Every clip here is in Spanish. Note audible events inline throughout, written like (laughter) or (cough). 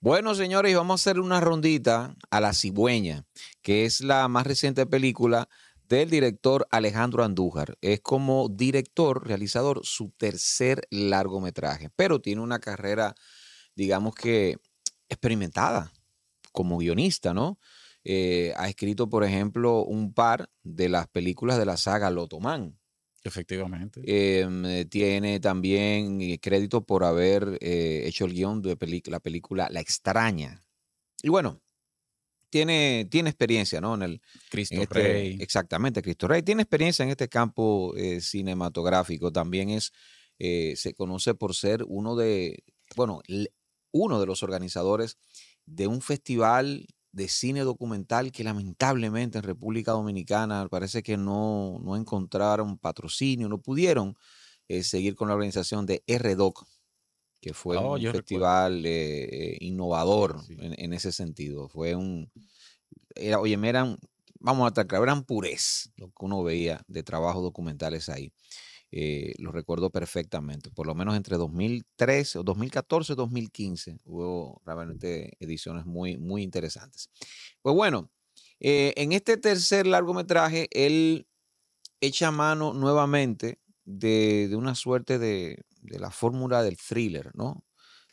Bueno, señores, vamos a hacer una rondita a La Cibueña, que es la más reciente película del director Alejandro Andújar. Es como director, realizador, su tercer largometraje, pero tiene una carrera, digamos que experimentada como guionista, ¿no? Eh, ha escrito, por ejemplo, un par de las películas de la saga Lotomán. Efectivamente. Em, eh, tiene también eh, crédito por haber hecho el guión de la película La extraña. Y bueno, tiene, tiene experiencia, ¿no? En el Cristo este Rey. Exactamente, Cristo Rey. Tiene experiencia en este campo cinematográfico. También es, se conoce por ser uno de, bueno, uno de los organizadores de un festival de cine documental que lamentablemente en República Dominicana parece que no, encontraron patrocinio, no pudieron eh, seguir con la organización de RDoc, que fue oh, un festival eh, eh, innovador En, ese sentido. Fue un, era, oye, eran, vamos a atacar, eran purez lo que uno veía de trabajos documentales ahí. Eh, lo recuerdo perfectamente, por lo menos entre 2013 o 2014 2015 hubo realmente ediciones muy, muy interesantes. Pues bueno, eh, en este tercer largometraje, él echa mano nuevamente de, una suerte de, la fórmula del thriller, ¿no?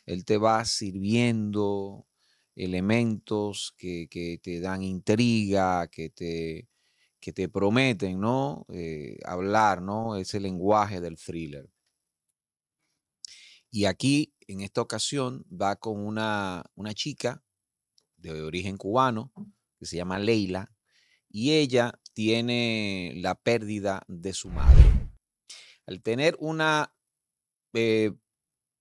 Él te va sirviendo elementos que te dan intriga, que te que te prometen, ¿no? Eh, hablar, ¿no? Ese lenguaje del thriller. Y aquí, en esta ocasión, va con una, una chica de origen cubano que se llama Leila y ella tiene la pérdida de su madre. Al tener una estrecheza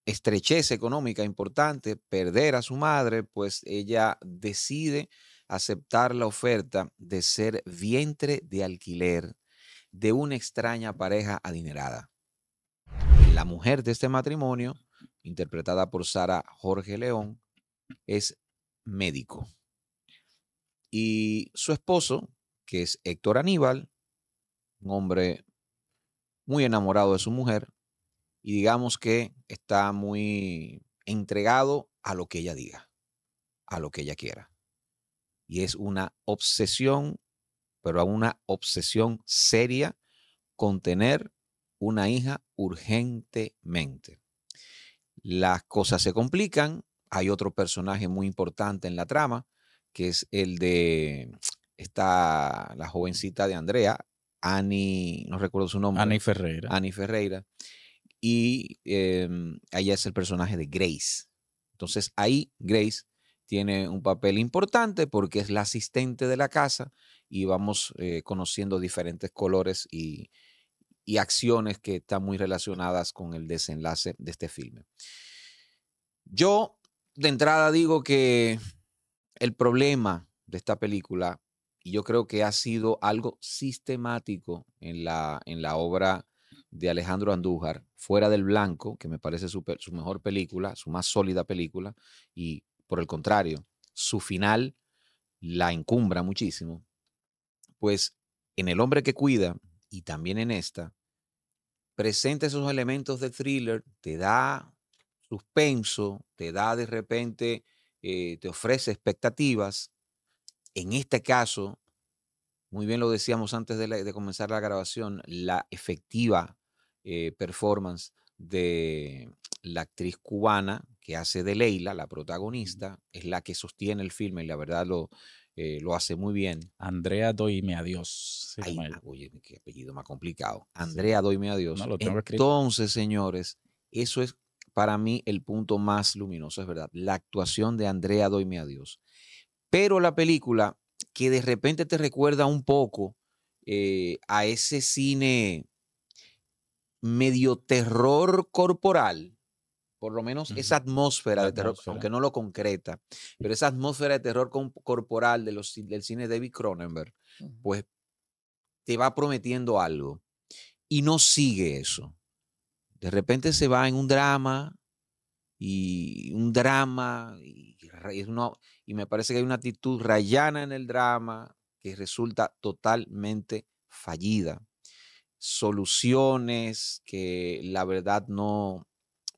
estrechez económica importante, perder a su madre, pues ella decide aceptar la oferta de ser vientre de alquiler de una extraña pareja adinerada. La mujer de este matrimonio, interpretada por Sara Jorge León, es médico. Y su esposo, que es Héctor Aníbal, un hombre muy enamorado de su mujer y digamos que está muy entregado a lo que ella diga, a lo que ella quiera y es una obsesión, pero a una obsesión seria con tener una hija urgentemente. Las cosas se complican. Hay otro personaje muy importante en la trama, que es el de está la jovencita de Andrea, Annie, no recuerdo su nombre. Annie Ferreira. Annie Ferreira. Y em, ella es el personaje de Grace. Entonces ahí Grace tiene un papel importante porque es la asistente de la casa y vamos eh, conociendo diferentes colores y, acciones que están muy relacionadas con el desenlace de este filme. Yo de entrada digo que el problema de esta película, y yo creo que ha sido algo sistemático en la, en la obra de Alejandro Andújar, Fuera del Blanco, que me parece su, su mejor película, su más sólida película, y por el contrario, su final la encumbra muchísimo, pues en El hombre que cuida y también en esta, presenta esos elementos de thriller, te da suspenso, te da de repente, eh, te ofrece expectativas. En este caso, muy bien lo decíamos antes de, comenzar la grabación, la efectiva eh, performance de la actriz cubana que hace de Leila, la protagonista, es la que sostiene el filme y la verdad lo, eh, lo hace muy bien. Andrea doyme Adiós. Ay, ah, oye, qué apellido más complicado. Andrea doyme a Adiós. Entonces, señores, eso es para mí el punto más luminoso, es verdad, la actuación de Andrea a Dios. Pero la película que de repente te recuerda un poco eh, a ese cine medio terror corporal, por lo menos esa atmósfera de terror, aunque no lo concreta, pero esa atmósfera de terror corporal de los, del cine de David Cronenberg, pues te va prometiendo algo y no sigue eso. De repente se va en un drama y un drama y, y me parece que hay una actitud rayana en el drama que resulta totalmente fallida. Soluciones que la verdad no,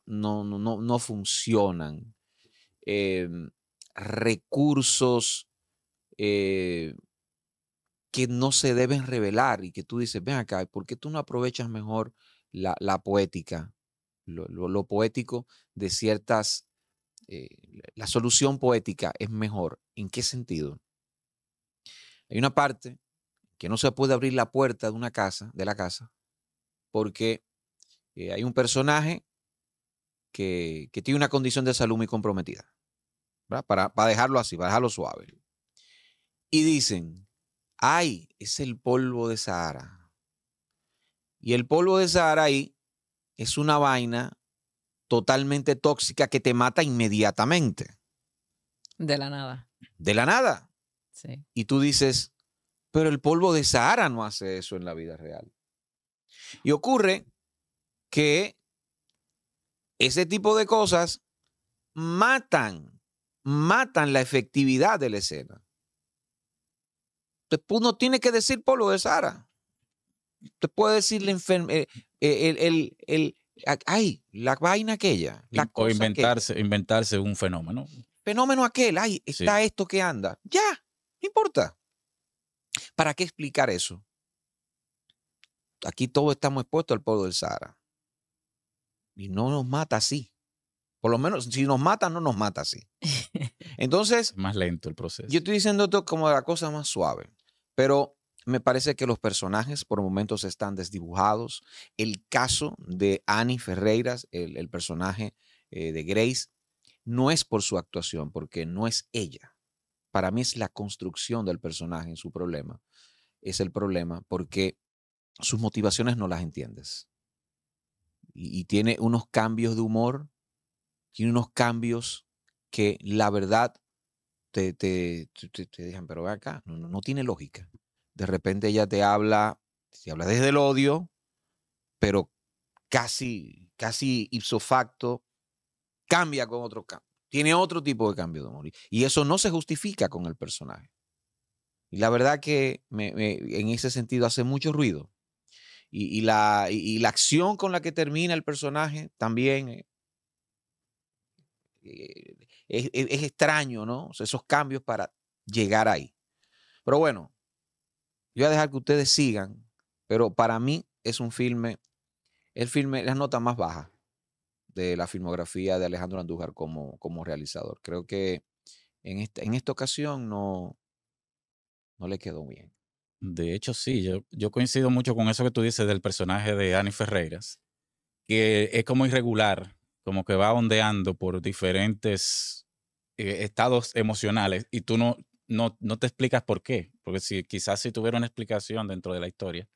no, no, no, no funcionan. Em, recursos eh, que no se deben revelar y que tú dices, ven acá, ¿por qué tú no aprovechas mejor la, poética, lo, poético de ciertas, eh, la solución poética es mejor? ¿En qué sentido? Hay una parte que no se puede abrir la puerta de una casa, de la casa, porque eh, hay un personaje que, tiene una condición de salud muy comprometida. Para, para dejarlo así, para dejarlo suave. Y dicen, ay, es el polvo de Sahara. Y el polvo de Sahara ahí es una vaina totalmente tóxica que te mata inmediatamente. De la nada. De la nada. Sí. Y tú dices, pero el polvo de Sahara no hace eso en la vida real. Y ocurre que ese tipo de cosas matan, matan la efectividad de la escena. Entonces uno tiene que decir Polo de Sara. Te puede decir la eh, eh, el, ay, la vaina aquella. La o inventarse, inventarse un fenómeno. Fenómeno aquel, ay, está esto que anda. Ya, no importa. ¿Para qué explicar eso? Aquí todos estamos expuestos al Polo de Sara. Y no nos mata así. Por lo menos, si nos mata, no nos mata así. (laughs) Entonces. más lento el proceso. Yo estoy diciendo esto como la cosa más suave. Pero me parece que los personajes por momentos están desdibujados. El caso de Annie Ferreiras, el, personaje eh, de Grace, no es por su actuación, porque no es ella. Para mí es la construcción del personaje en su problema. Es el problema porque sus motivaciones no las entiendes y, tiene unos cambios de humor, tiene unos cambios que la verdad te, te, te, te dejan, pero acá no, tiene lógica. De repente ella te habla, te habla desde el odio, pero casi, casi ipso facto, cambia con otro cambio. Tiene otro tipo de cambio de humor. Y eso no se justifica con el personaje. Y la verdad que en ese sentido hace mucho ruido y, la, y, la acción con la que termina el personaje también eh, eh, es, extraño, ¿no? esos cambios para llegar ahí. Pero bueno, yo voy a dejar que ustedes sigan, pero para mí es un filme, el filme, la nota más baja de la filmografía de Alejandro Andújar como, realizador. Creo que en esta, en esta ocasión no, no le quedó bien. De hecho, sí, yo, yo coincido mucho con eso que tú dices del personaje de Annie Ferreiras, que es como irregular, como que va ondeando por diferentes eh, estados emocionales y tú no, no, no, te explicas por qué, porque si, quizás si tuviera una explicación dentro de la historia,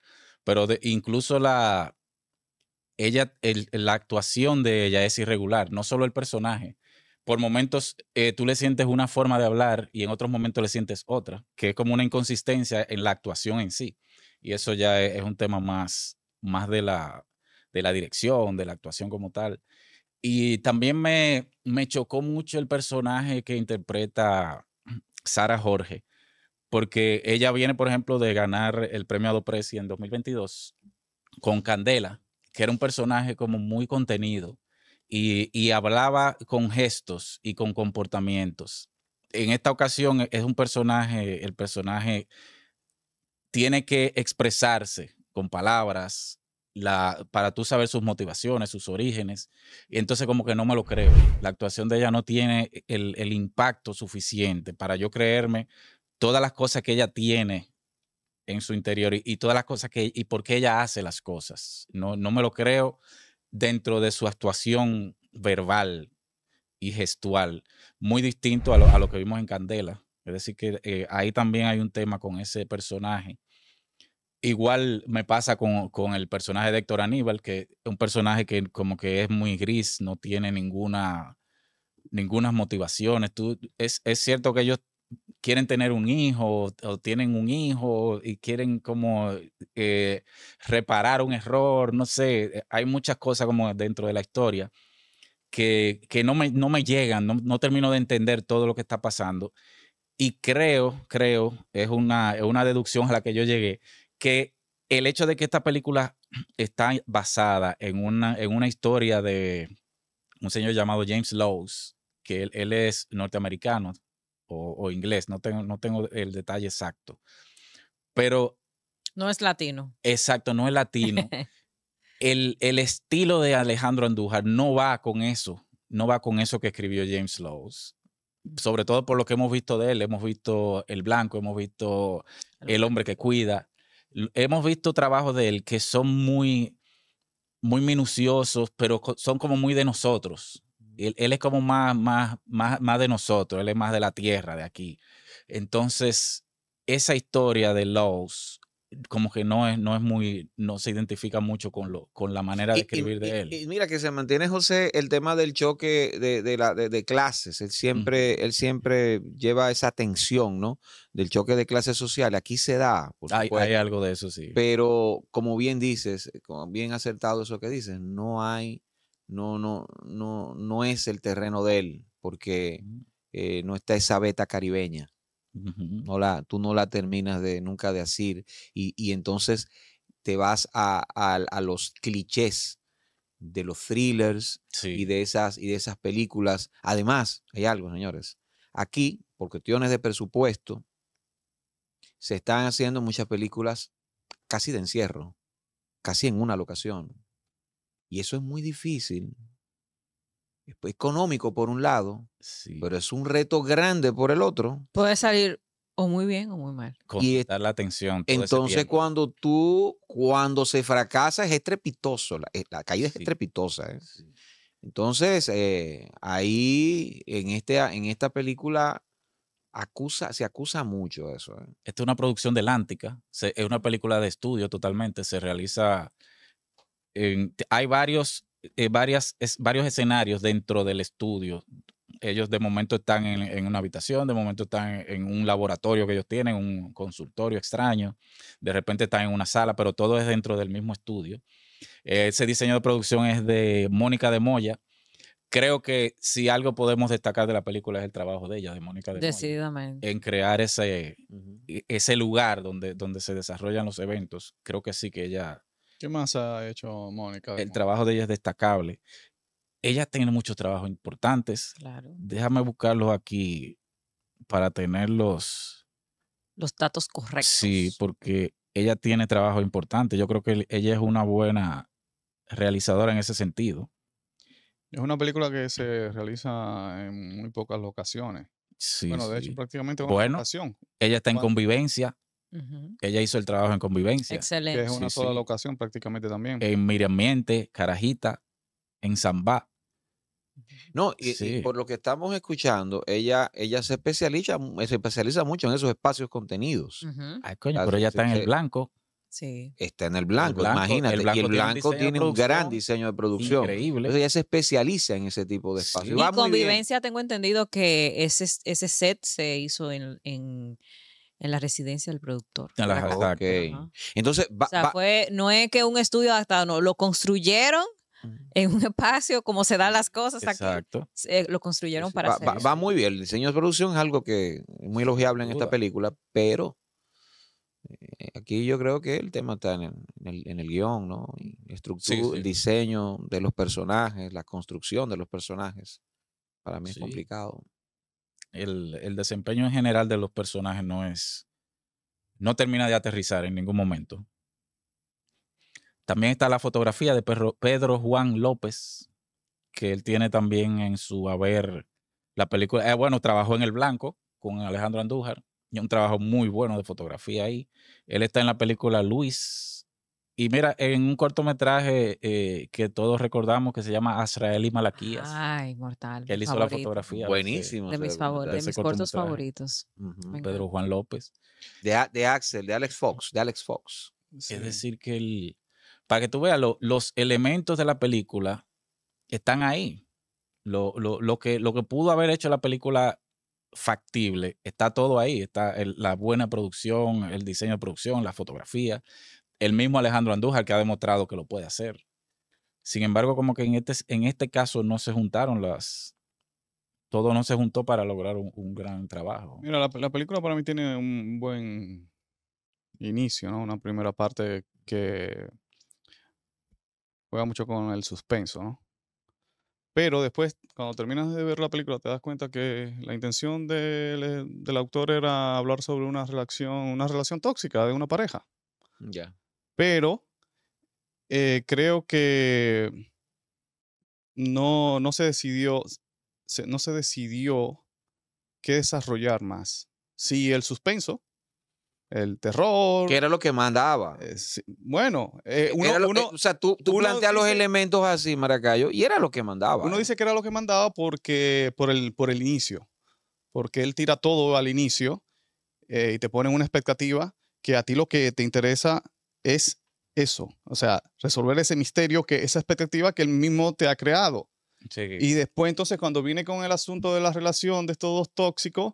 pero de, incluso la, ella, la actuación de ella es irregular, no solo el personaje, por momentos eh, tú le sientes una forma de hablar y en otros momentos le sientes otra, que es como una inconsistencia en la actuación en sí. Y eso ya es, un tema más, más de, la, de la dirección, de la actuación como tal. Y también me, me chocó mucho el personaje que interpreta (clears throat) Sara Jorge, porque ella viene, por ejemplo, de ganar el premio Adopresi en 2022 con Candela, que era un personaje como muy contenido, y, hablaba con gestos y con comportamientos. En esta ocasión e, es un personaje, el personaje tiene que expresarse con palabras, para tú saber sus motivaciones, sus orígenes. Y entonces como que no me lo creo. La actuación de ella no tiene e, el, impacto suficiente para yo creerme todas las cosas que ella tiene en su interior y, y todas las cosas que y por qué ella hace las cosas. No, no me lo creo dentro de su actuación verbal y gestual, muy distinto a lo, a lo que vimos en Candela. Es decir, que eh, ahí también hay un tema con ese personaje. Igual me pasa con, el personaje de Héctor Aníbal, que es un personaje que como que es muy gris, no tiene ninguna, ninguna motivaciones. Tú, es, es cierto que ellos quieren tener un hijo o tienen un hijo y quieren como eh, reparar un error, no sé, hay muchas cosas como dentro de la historia que, no, me, no me llegan, no, termino de entender todo lo que está pasando. Y creo, creo, es una, deducción a la que yo llegué, que el hecho de que esta película está basada en una, en una historia de un señor llamado James Lowes, que él, él es norteamericano, o, inglés, no tengo, no tengo el detalle exacto. Pero... No es latino. Exacto, no es latino. (laughs) el, el estilo de Alejandro Andújar no va con eso, no va con eso que escribió James Lowes sobre todo por lo que hemos visto de él, hemos visto El Blanco, hemos visto El Hombre que Cuida, hemos visto trabajos de él que son muy, muy minuciosos, pero son como muy de nosotros. Él, es como más, más, más, más de nosotros, él es más de la tierra, de aquí. Entonces, esa historia de Lowe's como que no es, no es muy, no se identifica mucho con, lo, con la manera de escribir de él. Y, mira que se mantiene, José, el tema del choque de, la, de, clases. Él siempre, él siempre lleva esa tensión, ¿no? Del choque de clases sociales. Aquí se da. Por hay, hay, algo de eso, sí. Pero como bien dices, bien acertado eso que dices, no hay no, no, no, no es el terreno de él, porque eh, no está esa beta caribeña. no la, tú no la terminas de nunca de decir y, entonces te vas a, los clichés de los thrillers y, de esas, y de esas películas. Además, hay algo, señores. Aquí, por cuestiones de presupuesto, se están haciendo muchas películas casi de encierro, casi en una locación. Y eso es muy difícil. Es pues, económico por un lado, pero es un reto grande por el otro. Puede salir o muy bien o muy mal. estar la atención. entonces, cuando tú, cuando se fracasa, es estrepitoso. La, eh, caída es estrepitosa. ¿eh? Entonces, eh, ahí en, este, en esta película acusa, se acusa mucho eso. Esta es una producción de Lántica, es una película de estudio totalmente, se realiza hay varios, eh, varias, varios escenarios dentro del estudio. Ellos de momento están en, una habitación, de momento están en, un laboratorio que ellos tienen, un consultorio extraño, de repente están en una sala, pero todo es dentro del mismo estudio. Ese diseño de producción es de Mónica de Moya. Creo que si algo podemos destacar de la película es el trabajo de ella, de Mónica de Decididamente. Moya. En crear ese, e, ese lugar donde, donde se desarrollan los eventos. Creo que sí que ella ¿Qué más ha hecho Mónica? El trabajo de ella es destacable. Ella tiene muchos trabajos importantes. Claro. Déjame buscarlos aquí para tener Los datos correctos. Sí, porque ella tiene trabajo importante. Yo creo que ella es una buena realizadora en ese sentido. Es una película que eh. se realiza en muy pocas locaciones. Sí, bueno, de hecho, prácticamente una bueno, Ella está en convivencia ella hizo el trabajo en convivencia. Excelente. Que es una sola locación prácticamente también. En Miriamiente, Carajita, en Zambá. No, y, por lo que estamos escuchando, ella, ella se especializa, mm, se especializa mucho en esos espacios contenidos. Ay, coño, pero ella está en el blanco. Sí. Está en el blanco, imagínate. El blanco tiene un, gran diseño de producción. Increíble. Entonces ella se especializa en ese tipo de espacios. en convivencia, tengo entendido que ese, ese set se hizo en en la residencia del productor. Entonces, no es que un estudio adaptado, no, lo construyeron en un espacio como se dan las cosas Aquí, lo construyeron para va, hacer va, muy bien, el diseño de producción es algo que es muy elogiable en esta película, pero eh, aquí yo creo que el tema está en el, guión, ¿no? el diseño de los personajes, la construcción de los personajes. Para mí es complicado el, desempeño en general de los personajes no es, no termina de aterrizar en ningún momento. También está la fotografía de Pedro, Juan López, que él tiene también en su haber la película. Eh, bueno, trabajó en El Blanco con Alejandro Andújar, y un trabajo muy bueno de fotografía ahí. Él está en la película Luis, y mira, en un cortometraje eh, que todos recordamos que se llama Azrael y Malaquías. Ay, mortal. él hizo la fotografía. Buenísimo. De, mis, cortos favoritos. Pedro Juan López. De, de, Axel, de Alex Fox, de Alex Fox. Es decir, que el, para que tú veas, los elementos de la película están ahí. Lo, que, lo que pudo haber hecho la película factible, está todo ahí. Está la buena producción, el diseño de producción, la fotografía el mismo Alejandro Andújar que ha demostrado que lo puede hacer. Sin embargo, como que en este, en este caso no se juntaron las... Todo no se juntó para lograr un, gran trabajo. Mira, la, película para mí tiene un buen inicio, ¿no? Una primera parte que juega mucho con el suspenso, ¿no? Pero después, cuando terminas de ver la película, te das cuenta que la intención del, autor era hablar sobre una relación, una relación tóxica de una pareja. Ya pero eh, creo que no, no se decidió, no se decidió qué desarrollar más. Sí, el suspenso, el terror. Que era lo que mandaba. Eh, bueno, eh, uno, o sea, tú, planteas los elementos así, Maracayo, y era lo que mandaba. Uno dice que era lo que mandaba porque, por, el, por el inicio, porque él tira todo al inicio y te pone una expectativa que a ti lo que te interesa es eso, o sea, resolver ese misterio, que esa expectativa que él mismo te ha creado. Y después entonces cuando viene con el asunto de la relación de estos dos tóxicos,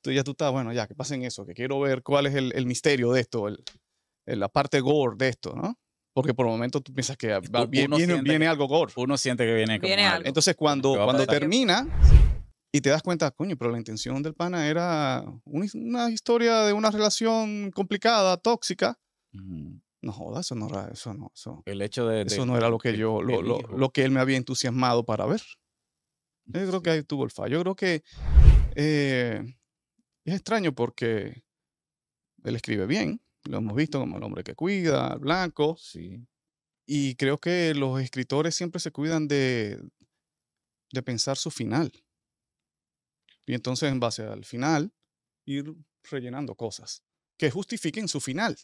tú ya tú estás, bueno, ya, que pasen eso, que quiero ver cuál es el, misterio de esto, el, la parte gore de esto, ¿no? Porque por el momento tú piensas que viene, algo gore. Uno siente que viene, algo. Entonces cuando, cuando termina y te das cuenta, coño, pero la intención del pana era una, historia de una relación complicada, tóxica no jodas, eso no era, eso no, eso, no era lo que yo, lo, que él me había entusiasmado para ver. Mm, yo creo que ahí tuvo el fallo. Yo creo que eh, es extraño porque él escribe bien, lo hemos visto como el hombre que cuida, blanco. Sí. Y creo que los escritores siempre se cuidan de, de pensar su final. Y entonces, en base al final, ir rellenando cosas que justifiquen su final.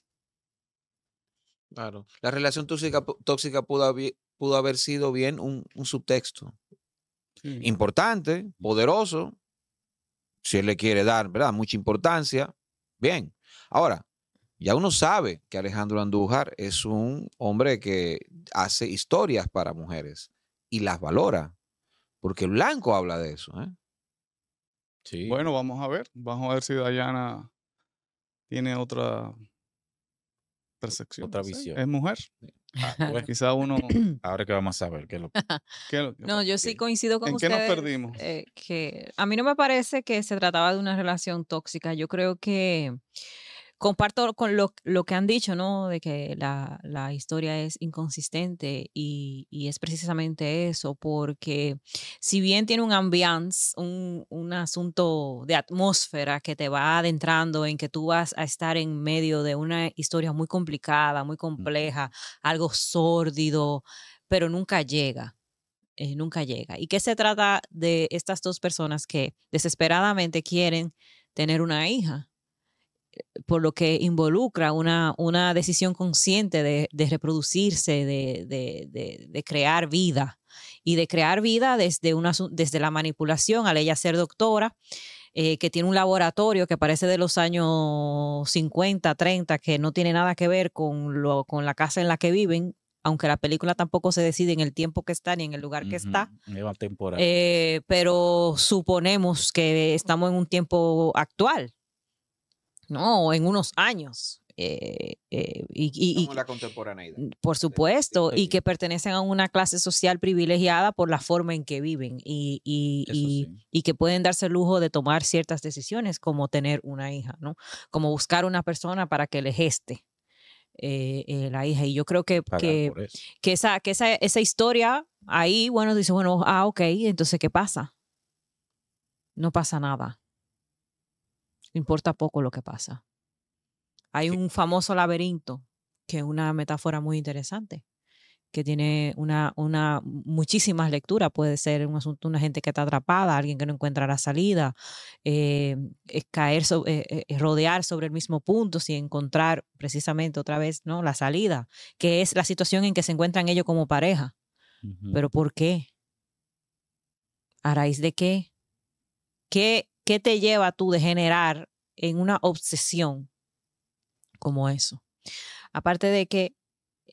La relación tóxica, pudo, haber, sido bien un, subtexto. Importante, poderoso, si él le quiere dar, ¿verdad? Mucha importancia. Bien. Ahora, ya uno sabe que Alejandro Andújar es un hombre que hace historias para mujeres y las valora, porque Blanco habla de eso. ¿eh? Bueno, vamos a ver. Vamos a ver si Dayana tiene otra otra visión. Es mujer. Ah, (laughs) quizá uno. (clears throat) (clears throat) Ahora que vamos a saber qué lo, No, yo sí coincido con ¿En ustedes. nos perdimos? Eh, que a mí no me parece que se trataba de una relación tóxica. Yo creo que comparto con lo, lo, que han dicho, ¿no? De que la, historia es inconsistente y, es precisamente eso, porque si bien tiene un ambiance, un, asunto de atmósfera que te va adentrando en que tú vas a estar en medio de una historia muy complicada, muy compleja, algo sórdido, pero nunca llega. Eh, nunca llega. ¿Y qué se trata de estas dos personas que desesperadamente quieren tener una hija? por lo que involucra una, una decisión consciente de, reproducirse, de, crear vida y de crear vida desde, una, desde la manipulación, al ella ser doctora, eh, que tiene un laboratorio que parece de los años 50, 30, que no tiene nada que ver con, lo, con la casa en la que viven, aunque la película tampoco se decide en el tiempo que está ni en el lugar que está. Eh, pero suponemos que estamos en un tiempo actual ¿no? O en unos años. Eh, eh y, y, la contemporaneidad. Mm, por supuesto, y que pertenecen a una clase social privilegiada por la forma en que viven y, y, que pueden darse el lujo de tomar ciertas decisiones como tener una hija, ¿no? Como buscar una persona para que le geste. Eh, eh, la hija y yo creo que, que, que, esa, que esa, esa historia ahí, bueno, dice, bueno, ah, ok, entonces, ¿qué pasa? No pasa nada importa poco lo que pasa. Hay un famoso laberinto, que es una metáfora muy interesante, que tiene una, una muchísimas lecturas. Puede ser un asunto, una gente que está atrapada, alguien que no encuentra la salida, eh, caer eh, eh, rodear sobre el mismo punto sin encontrar precisamente otra vez ¿no? la salida, que es la situación en que se encuentran ellos como pareja. Pero ¿por qué? ¿A raíz de qué? ¿Qué ¿qué te lleva tú de generar en una obsesión como eso? Aparte de que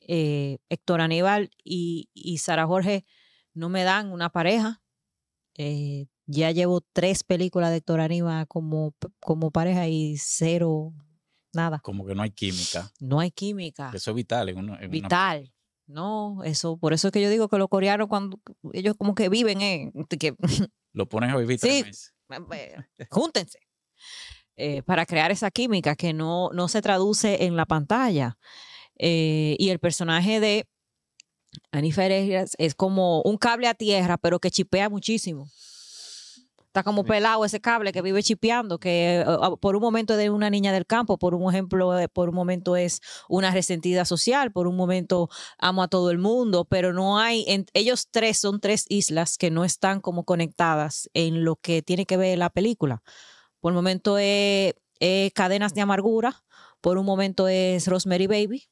eh, Héctor Aníbal y, Sara Jorge no me dan una pareja. Eh, ya llevo tres películas de Héctor Aníbal como, como pareja y cero, nada. Como que no hay química. No hay química. Eso es vital. vital. No, eso, por eso es que yo digo que los coreanos cuando ellos como que viven, eh, que... Lo ponen a vivir Ah, (laughs) júntense. Eh, para crear esa química que no, no se traduce en la pantalla. Eh, y el personaje de Anifer es como un cable a tierra, pero que chipea muchísimo. Está como pelado ese cable que vive chipeando, que uh, uh, por un momento es una niña del campo, por un ejemplo, eh, por un momento es una resentida social, por un momento amo a todo el mundo, pero no hay, ellos tres son tres islas que no están como conectadas en lo que tiene que ver la película. Por un momento es Cadenas de Amargura, por un momento es Rosemary Baby,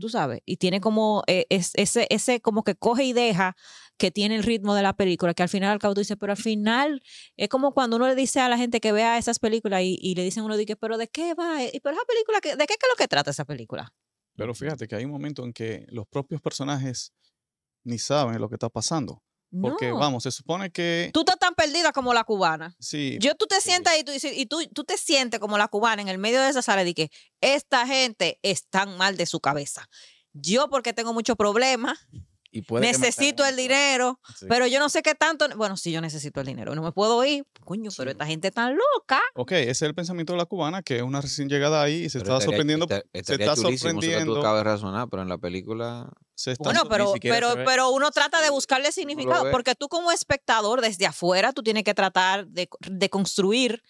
Tú sabes, y tiene como eh, ese, ese como que coge y deja que tiene el ritmo de la película, que al final al cabo tú dices, pero al final es como cuando uno le dice a la gente que vea esas películas y, le dicen a uno, dice, pero ¿de qué va? ¿Y eh, pero esa película, ¿de qué, qué es lo que trata esa película? Pero fíjate que hay un momento en que los propios personajes ni saben lo que está pasando. Porque vamos, se supone que... Tú estás tan perdida como la cubana. Sí. Yo tú te sientes ahí y, tú, y tú, tú, te sientes como la cubana en el medio de esa sala de que esta gente está mal de su cabeza. Yo porque tengo muchos problemas, necesito el dinero, pero yo no sé qué tanto. Bueno, sí, yo necesito el dinero, no me puedo ir, coño, pero esta gente tan loca. Ok, ese es el pensamiento de la cubana, que es una recién llegada ahí y se está sorprendiendo. se está sorprendiendo. Tú razonar, pero en la película. Se está bueno, pero, pero, pero uno trata de buscarle significado, porque tú como espectador desde afuera, tú tienes que tratar de, construir.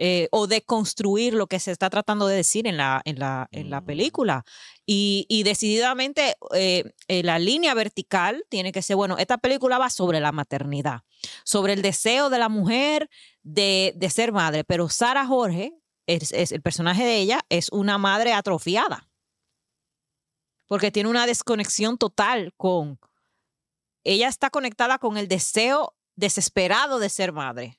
Eh, o de construir lo que se está tratando de decir en la, en la, en la mm. película. Y, decididamente eh, eh, la línea vertical tiene que ser, bueno, esta película va sobre la maternidad, sobre el deseo de la mujer de, ser madre, pero Sara Jorge, es, el personaje de ella, es una madre atrofiada, porque tiene una desconexión total con, ella está conectada con el deseo desesperado de ser madre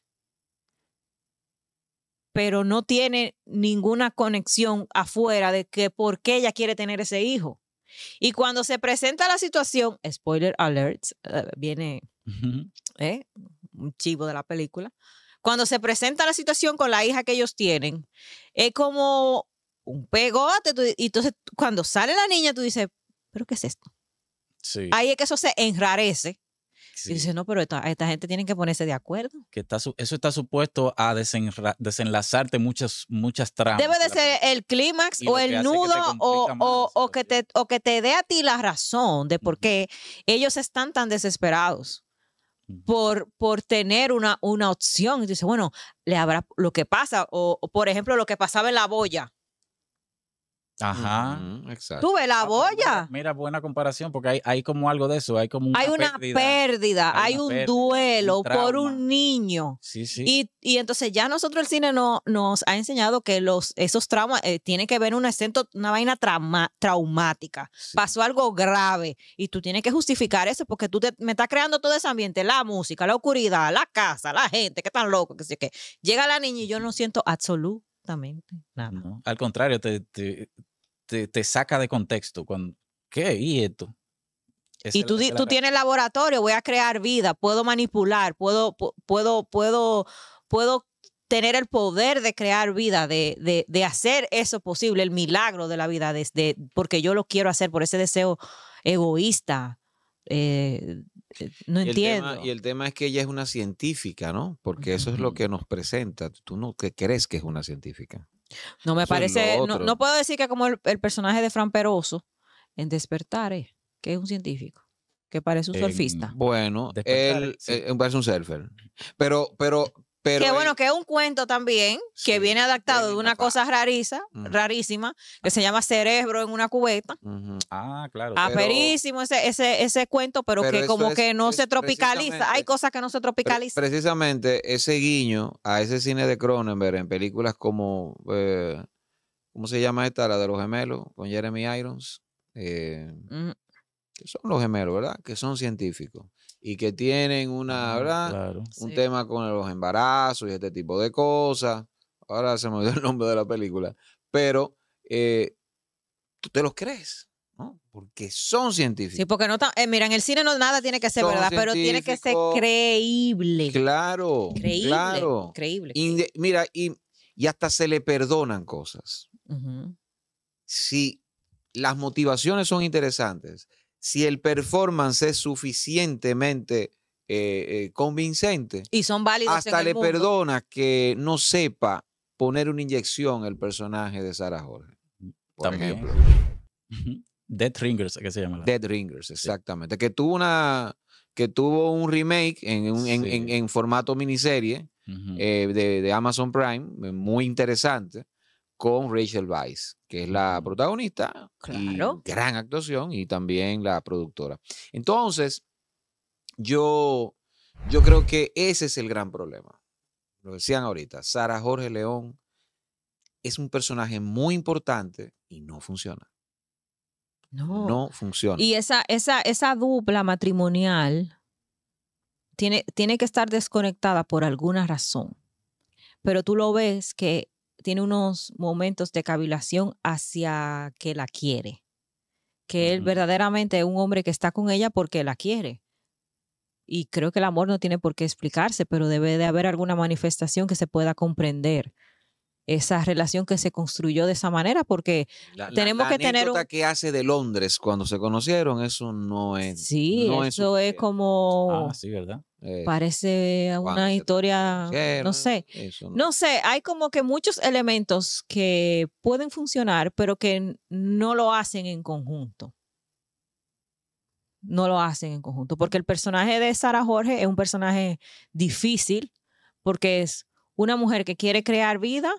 pero no tiene ninguna conexión afuera de que por qué ella quiere tener ese hijo. Y cuando se presenta la situación, spoiler alert, eh, viene ¿eh? un chivo de la película, cuando se presenta la situación con la hija que ellos tienen, es como un pegote. y entonces cuando sale la niña, tú dices, pero ¿qué es esto? Ahí es que eso se enrarece y dice, no, pero esta, esta gente tiene que ponerse de acuerdo. Que está, eso está supuesto a desenlazarte muchas, muchas tramas. Debe de ser el clímax o el nudo o, o, que te, o que te dé a ti la razón de por qué ellos están tan desesperados. Por, por tener una, una opción. Y dice, bueno, le habrá lo que pasa, o por ejemplo, lo que pasaba en la boya Ajá. exacto. Tuve la ah, boya. Mira, buena comparación, porque hay, hay como algo de eso, hay como una Hay una pérdida, hay, un duelo por un niño. Sí, sí. Y, y, entonces ya nosotros el cine no, nos ha enseñado que los, esos traumas eh, tienen que ver un acento, una vaina traumática. Pasó algo grave y tú tienes que justificar eso porque tú me estás creando todo ese ambiente, la música, la oscuridad, la casa, la gente que están locos, que sé qué. Llega la niña y yo no siento absoluto Exactamente, al contrario, te, te, saca de contexto. ¿Qué? ¿Y esto? y tú, tienes laboratorio, voy a crear vida, puedo manipular, puedo, puedo, puedo, puedo tener el poder de crear vida, de, hacer eso posible, el milagro de la vida, desde, porque yo lo quiero hacer por ese deseo egoísta eh, eh, no entiendo. y el tema es que ella es una científica, ¿no? Porque eso es lo que nos presenta. Tú no crees que es una científica. No me parece, no, puedo decir que como el, personaje de Fran Peroso en Despertar que es un científico, que parece un surfista. Bueno, él es eh, parece un surfer. Pero, pero, que bueno, que es un cuento también, que viene adaptado de una cosa rariza, rarísima, que se llama Cerebro en una cubeta. ah claro Ah, claro. Aperísimo ese, ese, ese cuento, pero, que como que no se tropicaliza. Hay cosas que no se tropicalizan. Precisamente ese guiño a ese cine de Cronenberg en películas como, eh, ¿cómo se llama esta? La de los gemelos, con Jeremy Irons. Eh, que son los gemelos, ¿verdad? Que son científicos y que tienen una, ah, Un tema con los embarazos y este tipo de cosas. Ahora se me olvidó el nombre de la película. Pero eh, tú te los crees. ¿no? Porque son científicos. Sí, porque no eh, mira, en el cine no nada tiene que ser verdad, pero tiene que ser creíble. Claro. Creíble. Claro. Creíble. mira, y, hasta se le perdonan cosas. Si las motivaciones son interesantes, si el performance es suficientemente eh, eh, convincente. Y son válidos. Hasta le perdona que no sepa poner una inyección el personaje de Sarah Jorge. Por También. ejemplo. Dead Ringers, ¿qué se llama? Dead Ringers, exactamente. Que tuvo una que tuvo un remake en, formato miniserie eh, de, de, Amazon Prime, muy interesante con Rachel Weiss, que es la mm. protagonista. Claro. gran actuación y también la productora. Entonces, yo, yo creo que ese es el gran problema. Lo decían ahorita, Sara Jorge León es un personaje muy importante y no funciona. No. No funciona. Y esa, esa, esa dupla matrimonial tiene, tiene que estar desconectada por alguna razón. Pero tú lo ves que tiene unos momentos de cavilación hacia que la quiere, que él verdaderamente es un hombre que está con ella porque la quiere. Y creo que el amor no tiene por qué explicarse, pero debe de haber alguna manifestación que se pueda comprender esa relación que se construyó de esa manera, porque tenemos que tener La un... que hace de Londres cuando se conocieron, eso no es... Sí, eso es, como... Ah, sí, ¿verdad? Eh, parece una historia, no sé. no sé, hay como que muchos elementos que pueden funcionar, pero que no lo hacen en conjunto no lo hacen en conjunto, porque el personaje de Sara Jorge es un personaje difícil, porque es una mujer que quiere crear vida,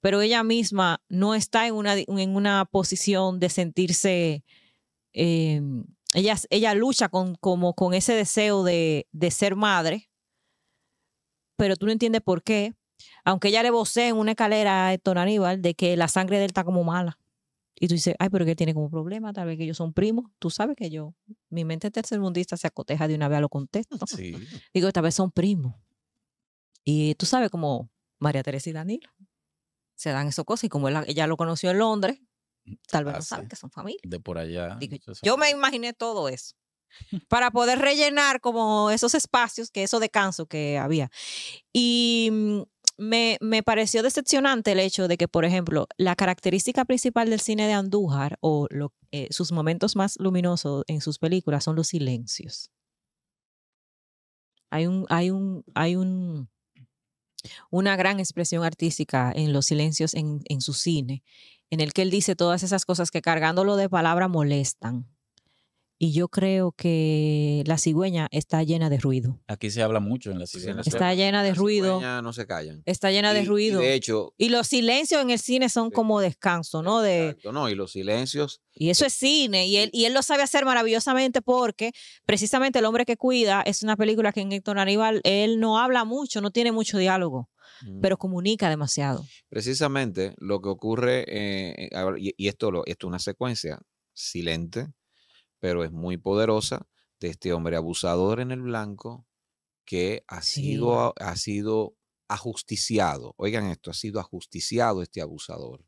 pero ella misma no está en una, en una posición de sentirse, em, ella, lucha con, como, con ese deseo de, ser madre, pero tú no entiendes por qué, aunque ella le vocee en una escalera a Héctor Aníbal de que la sangre de él está como mala. Y tú dices, ay, pero que tiene como problema, tal vez que ellos son primos. Tú sabes que yo, mi mente tercermundista se acoteja de una vez a lo contesto. Digo, tal vez son primos. Y tú sabes como María Teresa y Danilo se dan esas cosas. Y como ella lo conoció en Londres, mm, tal vez no ah, saben que son familia. De por allá. yo me imaginé todo eso (laughs) para poder rellenar como esos espacios, que eso canso que había. Y mm, me, me, pareció decepcionante el hecho de que, por ejemplo, la característica principal del cine de Andújar o eh, sus momentos más luminosos en sus películas son los silencios. Hay un, hay un, hay un, una gran expresión artística en los silencios en, su cine, en el que él dice todas esas cosas que cargándolo de palabra molestan y yo creo que la cigüeña está llena de ruido. Aquí se habla mucho en la cigüeña. está llena de la ruido. no se callan. Está llena de ruido. Y de hecho. Y los silencios en el cine son como descanso, ¿no? De, exacto, no, y los silencios. Y eso es cine, y él, y él lo sabe hacer maravillosamente porque precisamente El hombre que cuida es una película que en Héctor Aníbal él no habla mucho, no tiene mucho diálogo, mm. pero comunica demasiado. Precisamente lo que ocurre, eh, eh, y, esto, lo, esto es una secuencia silente, pero es muy poderosa, de este hombre abusador en el blanco que ha sido, ha sido ajusticiado. Oigan esto, ha sido ajusticiado este abusador.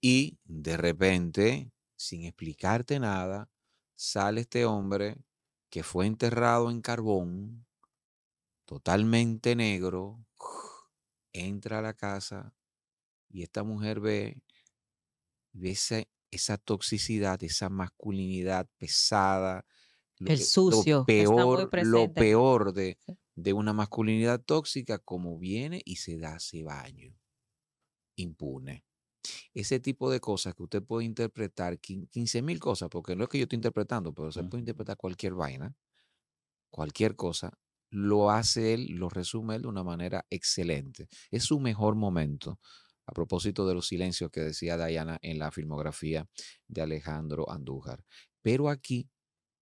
Y de repente, sin explicarte nada, sale este hombre que fue enterrado en carbón, totalmente negro, entra a la casa y esta mujer ve, ve ese, esa toxicidad, esa masculinidad pesada, el sucio, lo peor, lo peor de, de, una masculinidad tóxica, como viene y se da ese baño impune. Ese tipo de cosas que usted puede interpretar, 15 mil cosas, porque no es que yo esté interpretando, pero se puede interpretar cualquier vaina, cualquier cosa, lo hace él, lo resume él de una manera excelente. Es su mejor momento a propósito de los silencios que decía Diana en la filmografía de Alejandro Andújar. Pero aquí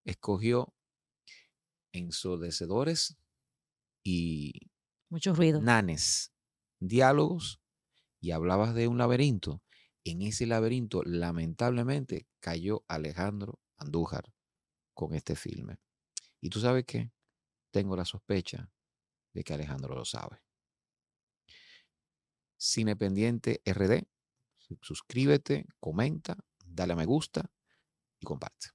escogió ensordecedores y muchos ruidos. Nanes, diálogos y hablabas de un laberinto. En ese laberinto, lamentablemente, cayó Alejandro Andújar con este filme. Y tú sabes qué? Tengo la sospecha de que Alejandro lo sabe. Cine Pendiente RD. Suscríbete, comenta, dale a me gusta y comparte.